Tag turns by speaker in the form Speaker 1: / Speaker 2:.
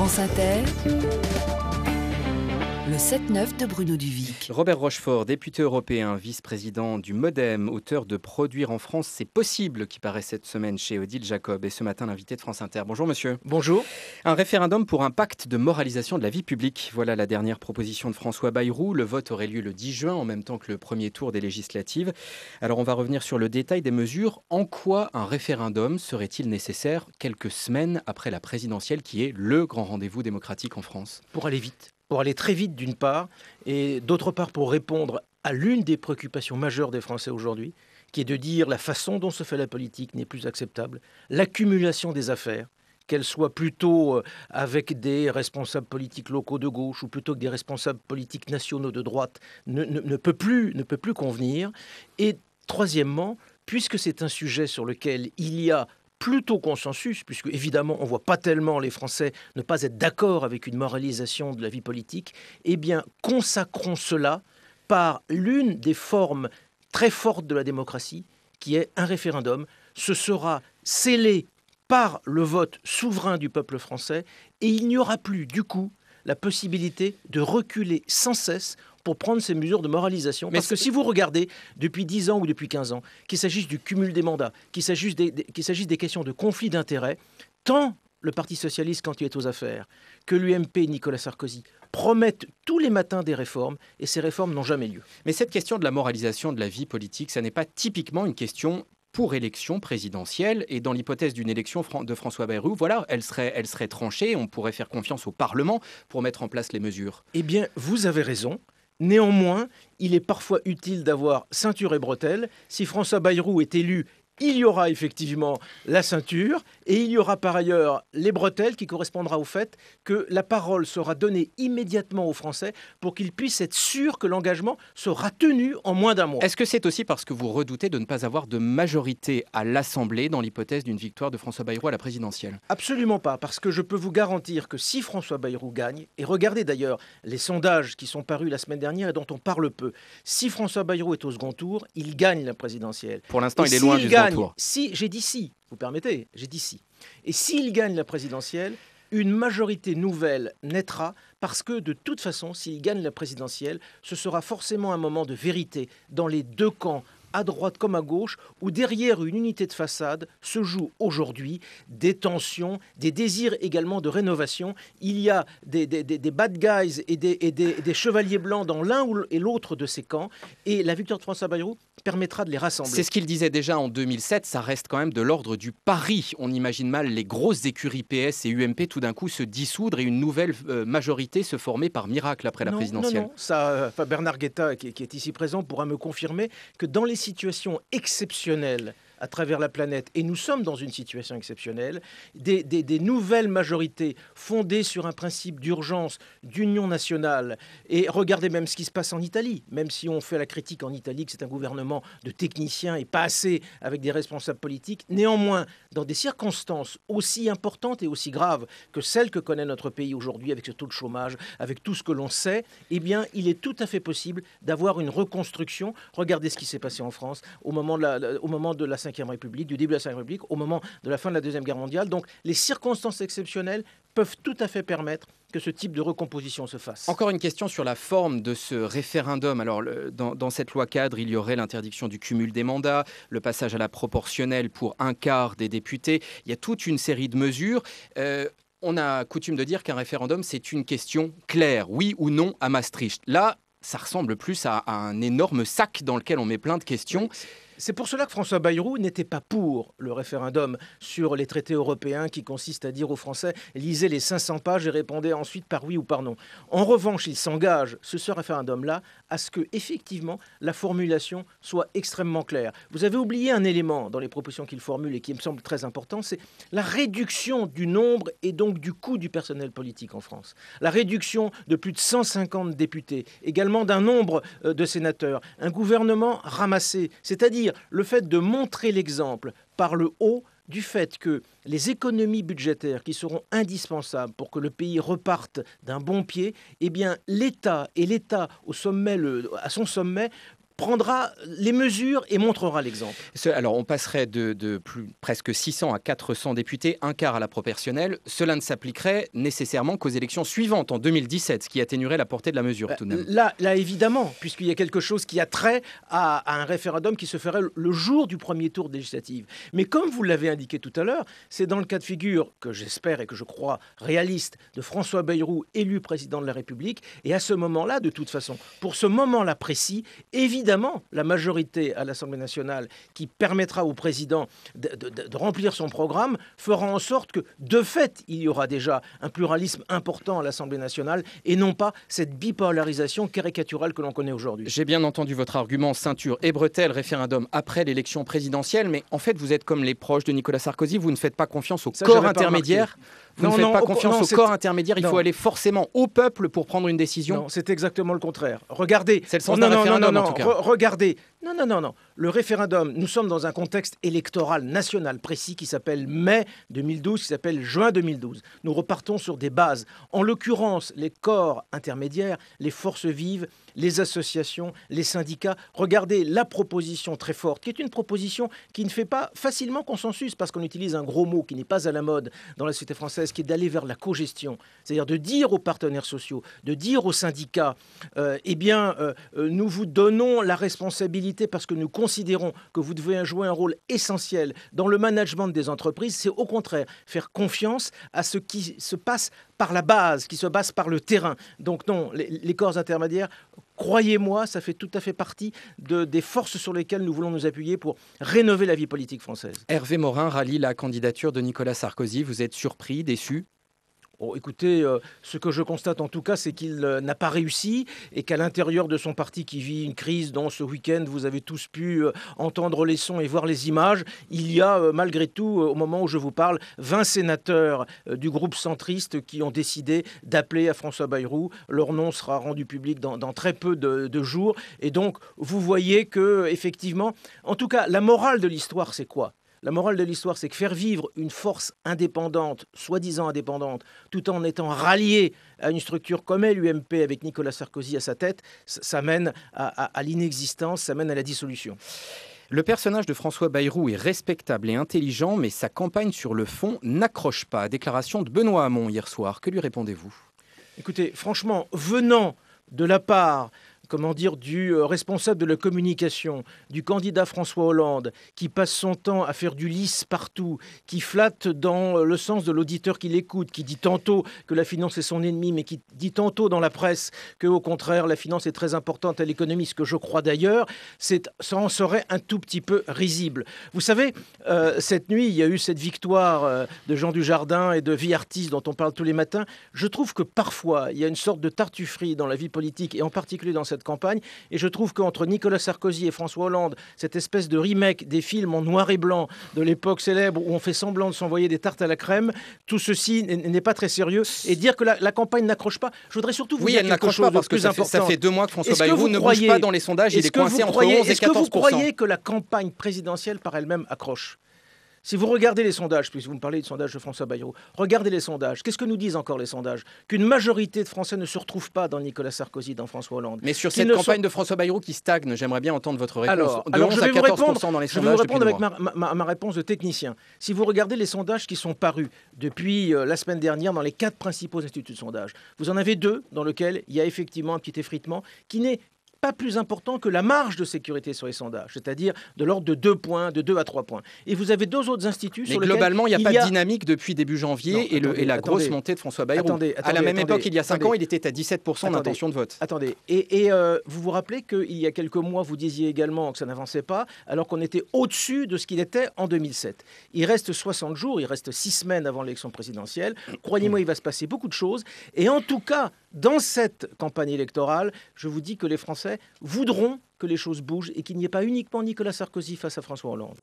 Speaker 1: France Inter. Le 7-9 de Bruno Duvic.
Speaker 2: Robert Rochefort, député européen, vice-président du Modem, auteur de Produire en France, c'est possible, qui paraît cette semaine chez Odile Jacob, et ce matin l'invité de France Inter. Bonjour monsieur. Bonjour. Un référendum pour un pacte de moralisation de la vie publique. Voilà la dernière proposition de François Bayrou. Le vote aurait lieu le 10 juin, en même temps que le premier tour des législatives. Alors on va revenir sur le détail des mesures. En quoi un référendum serait-il nécessaire quelques semaines après la présidentielle, qui est le grand rendez-vous démocratique en France
Speaker 1: Pour aller vite pour aller très vite d'une part, et d'autre part pour répondre à l'une des préoccupations majeures des Français aujourd'hui, qui est de dire la façon dont se fait la politique n'est plus acceptable, l'accumulation des affaires, qu'elles soient plutôt euh, avec des responsables politiques locaux de gauche ou plutôt que des responsables politiques nationaux de droite, ne peut, plus, ne peut plus convenir. Et troisièmement, puisque c'est un sujet sur lequel il y a plutôt consensus, puisque évidemment on ne voit pas tellement les Français ne pas être d'accord avec une moralisation de la vie politique, eh bien consacrons cela par l'une des formes très fortes de la démocratie, qui est un référendum. Ce sera scellé par le vote souverain du peuple français et il n'y aura plus du coup la possibilité de reculer sans cesse pour prendre ces mesures de moralisation. Parce que si vous regardez depuis 10 ans ou depuis 15 ans, qu'il s'agisse du cumul des mandats, qu'il s'agisse des, des questions de conflit d'intérêts, tant le Parti socialiste quand il est aux affaires, que l'UMP Nicolas Sarkozy promettent tous les matins des réformes et ces réformes n'ont jamais lieu. Mais cette question de la moralisation de la vie politique, ça n'est pas
Speaker 2: typiquement une question pour élection présidentielle. Et dans l'hypothèse d'une élection de François Bayrou, voilà, elle elle serait tranchée. On pourrait faire confiance au Parlement pour mettre en place les mesures. Eh bien,
Speaker 1: vous avez raison. Néanmoins, il est parfois utile d'avoir ceinture et bretelles. Si François Bayrou est élu il y aura effectivement la ceinture et il y aura par ailleurs les bretelles qui correspondra au fait que la parole sera donnée immédiatement aux Français pour qu'ils puissent être sûrs que l'engagement sera tenu en moins d'un mois.
Speaker 2: Est-ce que c'est aussi parce que vous redoutez de ne pas avoir de majorité à l'Assemblée dans l'hypothèse d'une victoire de François Bayrou à la présidentielle
Speaker 1: Absolument pas, parce que je peux vous garantir que si François Bayrou gagne, et regardez d'ailleurs les sondages qui sont parus la semaine dernière et dont on parle peu, si François Bayrou est au second tour, il gagne la présidentielle. Pour l'instant, il est loin du si j'ai dit si, vous permettez, j'ai dit si. Et s'il gagne la présidentielle, une majorité nouvelle naîtra parce que de toute façon, s'il gagne la présidentielle, ce sera forcément un moment de vérité dans les deux camps à droite comme à gauche, où derrière une unité de façade se jouent aujourd'hui des tensions, des désirs également de rénovation. Il y a des, bad guys et des, chevaliers blancs dans l'un et l'autre de ces camps, et la victoire de François Bayrou permettra de les rassembler. C'est ce qu'il
Speaker 2: disait déjà en 2007, ça reste quand même de l'ordre du pari. On imagine mal les grosses écuries PS et UMP tout d'un coup se dissoudre et une nouvelle euh, majorité se former par miracle après la présidentielle. Non, non,
Speaker 1: ça, euh, Bernard Guetta, qui, qui est ici présent, pourra me confirmer que dans les situation exceptionnelle à travers la planète, et nous sommes dans une situation exceptionnelle, des, nouvelles majorités fondées sur un principe d'urgence, d'union nationale. Et regardez même ce qui se passe en Italie, même si on fait la critique en Italie que c'est un gouvernement de techniciens et pas assez avec des responsables politiques. Néanmoins, dans des circonstances aussi importantes et aussi graves que celles que connaît notre pays aujourd'hui avec ce taux de chômage, avec tout ce que l'on sait, eh bien, il est tout à fait possible d'avoir une reconstruction. Regardez ce qui s'est passé en France au moment de la, au moment de la République, du début de la Ve République, au moment de la fin de la Deuxième Guerre mondiale. Donc les circonstances exceptionnelles peuvent tout à fait permettre que ce type de recomposition se fasse. Encore une question sur
Speaker 2: la forme de ce référendum. Alors, dans, cette loi cadre, il y aurait l'interdiction du cumul des mandats, le passage à la proportionnelle pour un quart des députés. Il y a toute une série de mesures. Euh, on a coutume de dire qu'un référendum, c'est une question claire, oui ou non à
Speaker 1: Maastricht. Là, ça ressemble plus à, un énorme sac dans lequel on met plein de questions. C'est pour cela que François Bayrou n'était pas pour le référendum sur les traités européens qui consiste à dire aux Français lisez les 500 pages et répondez ensuite par oui ou par non. En revanche, il s'engage, ce, ce référendum-là, à ce que, effectivement, la formulation soit extrêmement claire. Vous avez oublié un élément dans les propositions qu'il formule et qui me semble très important, c'est la réduction du nombre et donc du coût du personnel politique en France. La réduction de plus de 150 députés, également d'un nombre euh, de sénateurs. Un gouvernement ramassé, c'est-à-dire le fait de montrer l'exemple par le haut du fait que les économies budgétaires qui seront indispensables pour que le pays reparte d'un bon pied, eh bien l'État et l'État au sommet, à son sommet, prendra les mesures et montrera l'exemple.
Speaker 2: Alors on passerait de, plus, presque 600 à 400 députés, un quart à la proportionnelle. Cela ne s'appliquerait nécessairement qu'aux élections suivantes en 2017, ce qui atténuerait la portée de la mesure bah, tout de même.
Speaker 1: Là, là évidemment, puisqu'il y a quelque chose qui a trait à, à, un référendum qui se ferait le jour du premier tour législatif. Mais comme vous l'avez indiqué tout à l'heure, c'est dans le cas de figure que j'espère et que je crois réaliste de François Bayrou élu président de la République. Et à ce moment-là, de toute façon, pour ce moment-là précis, évidemment, évidemment la majorité à l'Assemblée nationale qui permettra au président de, remplir son programme fera en sorte que, de fait, il y aura déjà un pluralisme important à l'Assemblée nationale et non pas cette bipolarisation caricaturale que l'on connaît aujourd'hui.
Speaker 2: J'ai bien entendu votre argument ceinture et bretelle, référendum après l'élection présidentielle, mais en fait, vous êtes comme les proches de Nicolas Sarkozy, vous ne faites pas confiance au corps intermédiaire. Vous ne faites pas confiance au corps intermédiaire. Il faut aller
Speaker 1: forcément au peuple pour prendre une décision. Non, c'est exactement le contraire. Regardez. C'est le sens d'un référendum, en tout cas. regardez. Non, non, non, non le référendum, nous sommes dans un contexte électoral national précis qui s'appelle mai 2012, qui s'appelle juin 2012. Nous repartons sur des bases. En l'occurrence, les corps intermédiaires, les forces vives, les associations, les syndicats. Regardez la proposition très forte, qui est une proposition qui ne fait pas facilement consensus parce qu'on utilise un gros mot qui n'est pas à la mode dans la société française, qui est d'aller vers la cogestion, c'est-à-dire de dire aux partenaires sociaux, de dire aux syndicats, euh, eh bien, euh, euh, nous vous donnons la responsabilité parce que nous considérons considérons que vous devez jouer un rôle essentiel dans le management des entreprises, c'est au contraire faire confiance à ce qui se passe par la base, qui se base par le terrain. Donc non, les, corps intermédiaires, croyez-moi, ça fait tout à fait partie des forces sur lesquelles nous voulons nous appuyer pour rénover la vie politique française.
Speaker 2: Hervé Morin rallie la candidature de Nicolas Sarkozy. Vous êtes surpris,
Speaker 1: déçu Bon, écoutez, euh, ce que je constate en tout cas, c'est qu'il euh, n'a pas réussi et qu'à l'intérieur de son parti qui vit une crise dont ce week-end, vous avez tous pu euh, entendre les sons et voir les images. Il y a malgré tout, au moment où je vous parle, 20 sénateurs du groupe centriste qui ont décidé d'appeler à François Bayrou. Leur nom sera rendu public dans, très peu de, de, jours. Et donc, vous voyez que, effectivement, en tout cas, la morale de l'histoire, c'est quoi la morale de l'histoire, c'est que faire vivre une force indépendante, soi-disant indépendante, tout en étant ralliée à une structure comme est l'UMP avec Nicolas Sarkozy à sa tête, ça mène à, l'inexistence, ça mène à la dissolution. Le
Speaker 2: personnage de François Bayrou est respectable et intelligent, mais sa campagne sur le fond n'accroche pas. Déclaration de Benoît Hamon hier soir. Que lui répondez-vous
Speaker 1: Écoutez, franchement, venant de la part comment dire, du euh, responsable de la communication, du candidat François Hollande, qui passe son temps à faire du lisse partout, qui flatte dans euh, le sens de l'auditeur qui l'écoute, qui dit tantôt que la finance est son ennemi, mais qui dit tantôt dans la presse que, au contraire, la finance est très importante à l'économie, ce que je crois d'ailleurs, ça en serait un tout petit peu risible. Vous savez, euh, cette nuit, il y a eu cette victoire de Jean Dujardin et de Vie Artiste dont on parle tous les matins. Je trouve que parfois, il y a une sorte de tartufferie dans la vie politique, et en particulier dans cette campagne. Et je trouve qu'entre Nicolas Sarkozy et François Hollande, cette espèce de remake des films en noir et blanc de l'époque célèbre où on fait semblant de s'envoyer des tartes à la crème, tout ceci n'est pas très sérieux. Et dire que la, campagne n'accroche pas, je voudrais surtout vous dire quelque chose pas parce que ça Fait, ça deux mois que François Bayrou ne croyez, pas dans les sondages, il est, est coincé entre 11 et 14 Est-ce que vous croyez que la campagne présidentielle par elle-même accroche si vous regardez les sondages, puisque vous me parlez du sondage de François Bayrou, regardez les sondages. Qu'est-ce que nous disent encore les sondages Qu'une majorité de Français ne se retrouve pas dans Nicolas Sarkozy, dans François Hollande. Mais sur cette campagne
Speaker 2: de François Bayrou qui stagne, j'aimerais bien entendre votre réponse. Alors, de je vais répondre, dans les sondages je vais vous répondre avec
Speaker 1: ma, réponse de technicien. Si vous regardez les sondages qui sont parus depuis euh, la semaine dernière dans les quatre principaux instituts de sondage, vous en avez deux dans lesquels il y a effectivement un petit effritement qui n'est pas plus important que la marge de sécurité sur les sondages, c'est-à-dire de l'ordre de 2 points, de 2 à 3 points. Et vous avez deux autres instituts Mais globalement, il n'y a pas de
Speaker 2: dynamique depuis début janvier et, le, la grosse montée de François Bayrou. Attendez, à la même époque, il y a 5 ans, il était
Speaker 1: à 17% d'intention de vote. Attendez, et, euh, vous vous rappelez qu'il y a quelques mois, vous disiez également que ça n'avançait pas, alors qu'on était au-dessus de ce qu'il était en 2007. Il reste 60 jours, il reste 6 semaines avant l'élection présidentielle. Croyez-moi, il va se passer beaucoup de choses. Et en tout cas, dans cette campagne électorale, je vous dis que les Français voudront que les choses bougent et qu'il n'y ait pas uniquement Nicolas Sarkozy face à François Hollande.